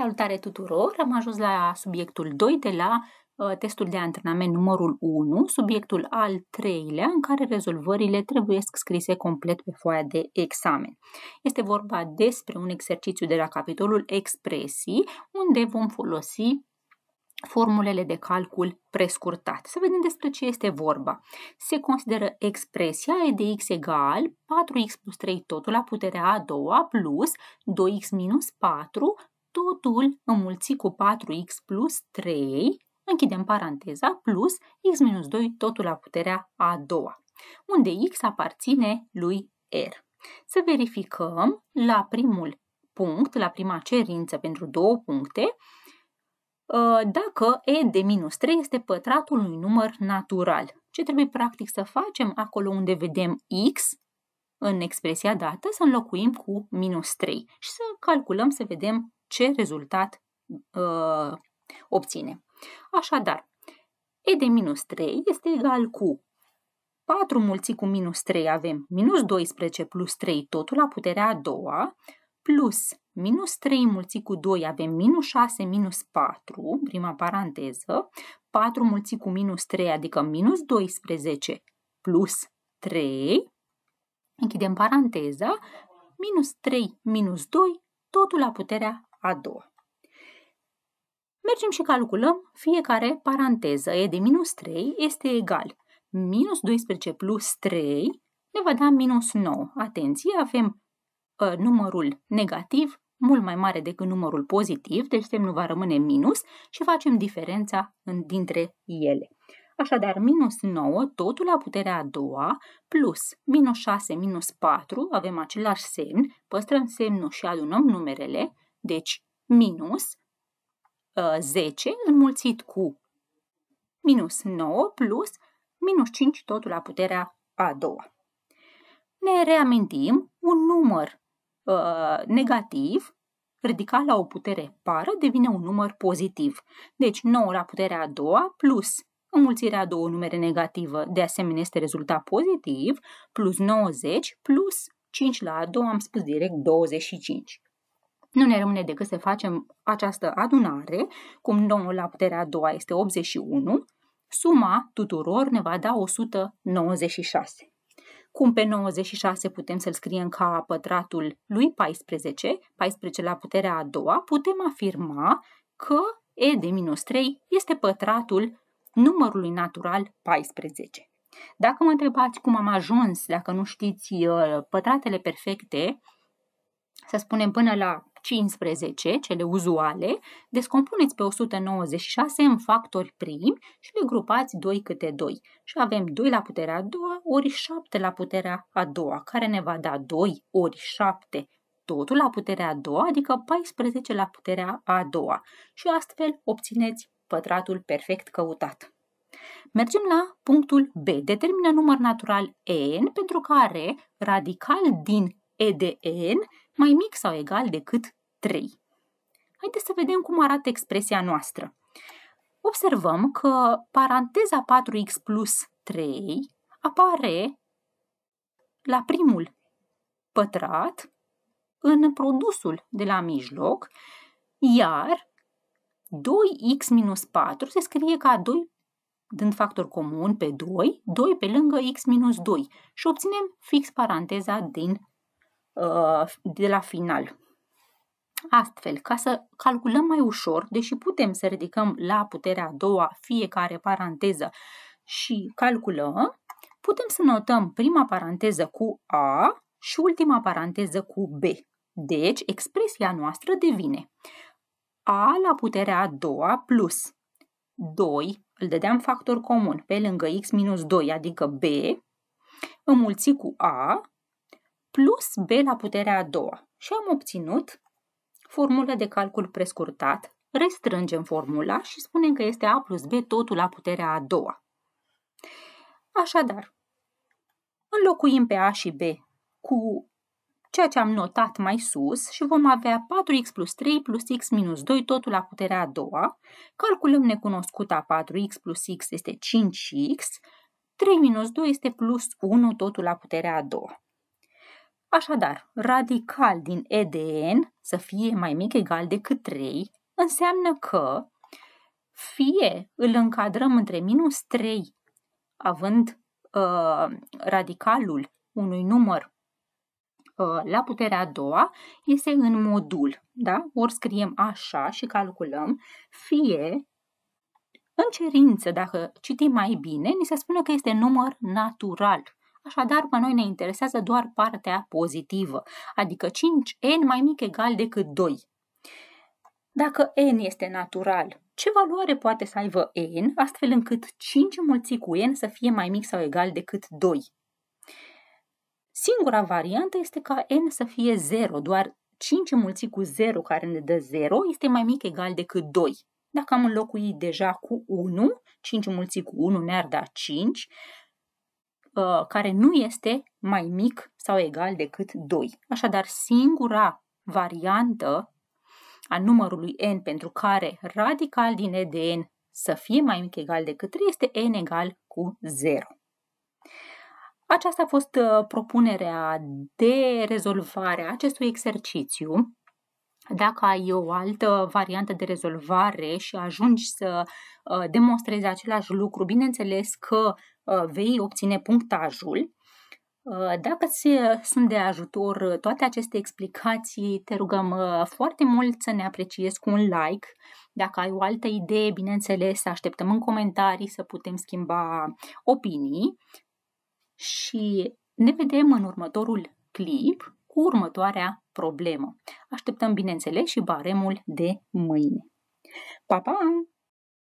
Salutare tuturor! Am ajuns la subiectul 2 de la uh, testul de antrenament numărul 1, subiectul al treilea, în care rezolvările trebuie scrise complet pe foaia de examen. Este vorba despre un exercițiu de la capitolul expresii, unde vom folosi formulele de calcul prescurtat. Să vedem despre ce este vorba. Se consideră expresia e de x egal 4x plus 3 totul la puterea a doua plus 2x minus 4 totul înmulți cu 4x plus 3, închidem paranteza, plus x minus 2 totul la puterea a doua, unde x aparține lui R. Să verificăm la primul punct, la prima cerință pentru două puncte, uh, dacă e de minus 3 este pătratul unui număr natural. Ce trebuie practic să facem acolo unde vedem x în expresia dată, să înlocuim cu minus 3 și să calculăm să vedem ce rezultat uh, obține. Așadar, e de minus 3 este egal cu 4 mulți cu minus 3 avem minus 12 plus 3, totul la puterea a doua, plus minus 3 mulți cu 2 avem minus 6 minus 4, prima paranteză, 4 mulți cu minus 3 adică minus 12 plus 3, închidem paranteza, minus 3 minus 2, totul la puterea a doua. Mergem și calculăm fiecare paranteză. E de minus 3 este egal. Minus 12 plus 3 ne va da minus 9. Atenție, avem uh, numărul negativ mult mai mare decât numărul pozitiv, deci semnul va rămâne minus și facem diferența în, dintre ele. Așadar, minus 9, totul la puterea a doua, plus minus 6, minus 4, avem același semn, păstrăm semnul și adunăm numerele, deci, minus 10 ă, înmulțit cu minus 9 plus minus 5 totul la puterea a doua. Ne reamintim un număr uh, negativ ridicat la o putere pară devine un număr pozitiv. Deci 9 la puterea a doua plus înmulțirea a două numere negativă, de asemenea este rezultat pozitiv, plus 90 plus 5 la a doua, am spus direct 25. Nu ne rămâne decât să facem această adunare, cum 9 la puterea a doua este 81, suma tuturor ne va da 196. Cum pe 96 putem să-l scriem ca pătratul lui 14, 14 la puterea a doua, putem afirma că e de minus 3 este pătratul numărului natural 14. Dacă mă întrebați cum am ajuns, dacă nu știți uh, pătratele perfecte, să spunem până la 15, cele uzuale, descompuneți pe 196 în factori primi și le grupați 2 câte 2. Și avem 2 la puterea a doua ori 7 la puterea a doua, care ne va da 2 ori 7 totul la puterea a doua, adică 14 la puterea a doua. Și astfel obțineți pătratul perfect căutat. Mergem la punctul B. Determină număr natural n pentru care radical din E de N mai mic sau egal decât 3. Haideți să vedem cum arată expresia noastră. Observăm că paranteza 4x plus 3 apare la primul pătrat în produsul de la mijloc, iar 2x minus 4 se scrie ca 2 dând factor comun pe 2, 2 pe lângă x minus 2 și obținem fix paranteza din Uh, de la final. Astfel, ca să calculăm mai ușor, deși putem să ridicăm la puterea a doua fiecare paranteză și calculăm, putem să notăm prima paranteză cu A și ultima paranteză cu B. Deci, expresia noastră devine A la puterea a doua plus 2, îl dădeam factor comun pe lângă x minus 2, adică b, înmulțit cu a plus b la puterea a doua și am obținut formulă de calcul prescurtat, restrângem formula și spunem că este a plus b totul la puterea a doua. Așadar, înlocuim pe a și b cu ceea ce am notat mai sus și vom avea 4x plus 3 plus x minus 2 totul la puterea a doua. Calculăm necunoscuta 4x plus x este 5x, 3 minus 2 este plus 1 totul la puterea a doua. Așadar, radical din EDN să fie mai mic egal decât 3 înseamnă că fie îl încadrăm între minus 3, având uh, radicalul unui număr uh, la puterea a doua, este în modul, da? Ori scriem așa și calculăm, fie în cerință, dacă citim mai bine, ni se spune că este număr natural. Așadar, pe noi ne interesează doar partea pozitivă, adică 5n mai mic egal decât 2. Dacă n este natural, ce valoare poate să aibă n, astfel încât 5 mulțit cu n să fie mai mic sau egal decât 2? Singura variantă este ca n să fie 0, doar 5 mulțit cu 0 care ne dă 0 este mai mic egal decât 2. Dacă am înlocuit deja cu 1, 5 mulțit cu 1 ne-ar da 5, Uh, care nu este mai mic sau egal decât 2. Așadar, singura variantă a numărului n pentru care radical din e de n să fie mai mic egal decât 3 este n egal cu 0. Aceasta a fost uh, propunerea de rezolvare a acestui exercițiu. Dacă ai o altă variantă de rezolvare și ajungi să uh, demonstrezi același lucru, bineînțeles că Uh, vei obține punctajul. Uh, dacă se sunt de ajutor uh, toate aceste explicații, te rugăm foarte mult să ne apreciezi cu un like. Dacă ai o altă idee, bineînțeles, așteptăm în comentarii să putem schimba opinii și ne vedem în următorul clip cu următoarea problemă. Așteptăm, bineînțeles, și baremul de mâine. Pa, pa!